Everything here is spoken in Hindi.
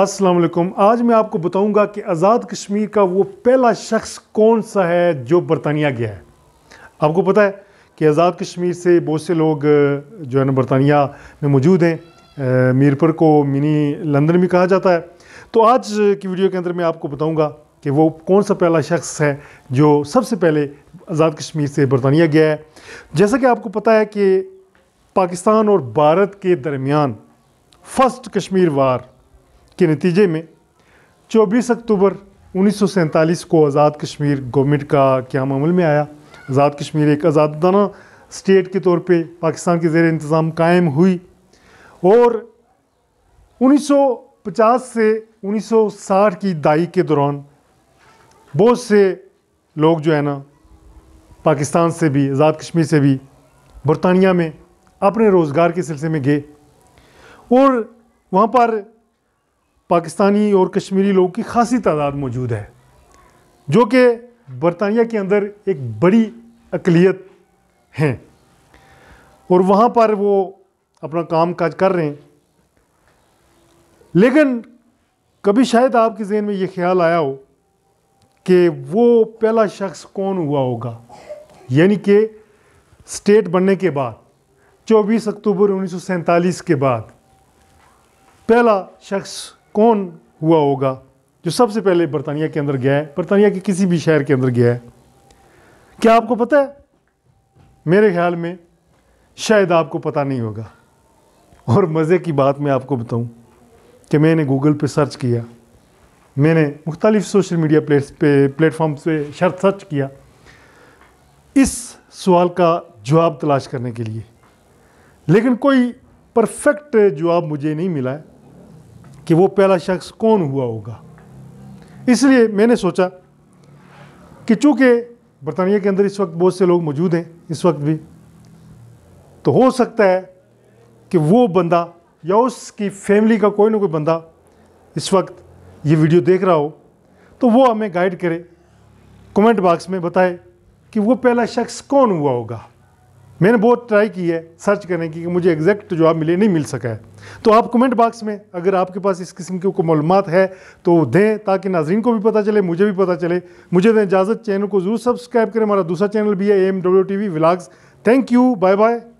अस्सलाम वालेकुम आज मैं आपको बताऊंगा कि आज़ाद कश्मीर का वो पहला शख्स कौन सा है जो बरतानिया गया है आपको पता है कि आज़ाद कश्मीर से बहुत से लोग जो है ना बरतानिया में मौजूद हैं मीरपुर को मिनी लंदन भी कहा जाता है तो आज की वीडियो के अंदर मैं आपको बताऊंगा कि वो कौन सा पहला शख्स है जो सबसे पहले आज़ाद कश्मीर से बरतानिया गया है जैसा कि आपको पता है कि पाकिस्तान और भारत के दरमियान फ़र्स्ट कश्मीर वार के नतीजे में 24 अक्टूबर उन्नीस को आज़ाद कश्मीर गवर्नमेंट का क्या अमल में आया आज़ाद कश्मीर एक आज़ादाना स्टेट के तौर पे पाकिस्तान के ज़ेर इंतज़ाम कायम हुई और 1950 से 1960 की दाई के दौरान बहुत से लोग जो है ना पाकिस्तान से भी आज़ाद कश्मीर से भी बरतानिया में अपने रोज़गार के सिलसिले में गए और वहाँ पर पाकिस्तानी और कश्मीरी लोगों की खासी तादाद मौजूद है जो कि बरतानिया के अंदर एक बड़ी अकलीत हैं और वहाँ पर वो अपना काम काज कर रहे हैं लेकिन कभी शायद आपके जहन में ये ख्याल आया हो कि वो पहला शख्स कौन हुआ होगा यानी कि स्टेट बनने के बाद 24 अक्टूबर उन्नीस के बाद पहला शख्स कौन हुआ होगा जो सबसे पहले बरतानिया के अंदर गया है बरतानिया के किसी भी शहर के अंदर गया है क्या आपको पता है मेरे ख्याल में शायद आपको पता नहीं होगा और मज़े की बात मैं आपको बताऊं कि मैंने गूगल पे सर्च किया मैंने मुख्तलिफ सोशल मीडिया प्लेट्स पे प्लेटफॉर्म से शर्त सर्च किया इस सवाल का जवाब तलाश करने के लिए लेकिन कोई परफेक्ट जवाब मुझे नहीं मिला है कि वो पहला शख्स कौन हुआ होगा इसलिए मैंने सोचा कि चूँकि बरतानिया के अंदर इस वक्त बहुत से लोग मौजूद हैं इस वक्त भी तो हो सकता है कि वो बंदा या उसकी फैमिली का कोई ना कोई बंदा इस वक्त ये वीडियो देख रहा हो तो वो हमें गाइड करे कमेंट बॉक्स में बताए कि वो पहला शख्स कौन हुआ होगा मैंने बहुत ट्राई की है सर्च करने की कि मुझे एग्जैक्ट तो जवाब मिले नहीं मिल सका है तो आप कमेंट बॉक्स में अगर आपके पास इस किस्म की कोई मालूम है तो दें ताकि नाजरन को भी पता चले मुझे भी पता चले मुझे दें इजाज़त चैनल को ज़रूर सब्सक्राइब करें हमारा दूसरा चैनल भी है M W T V vlogs thank you bye bye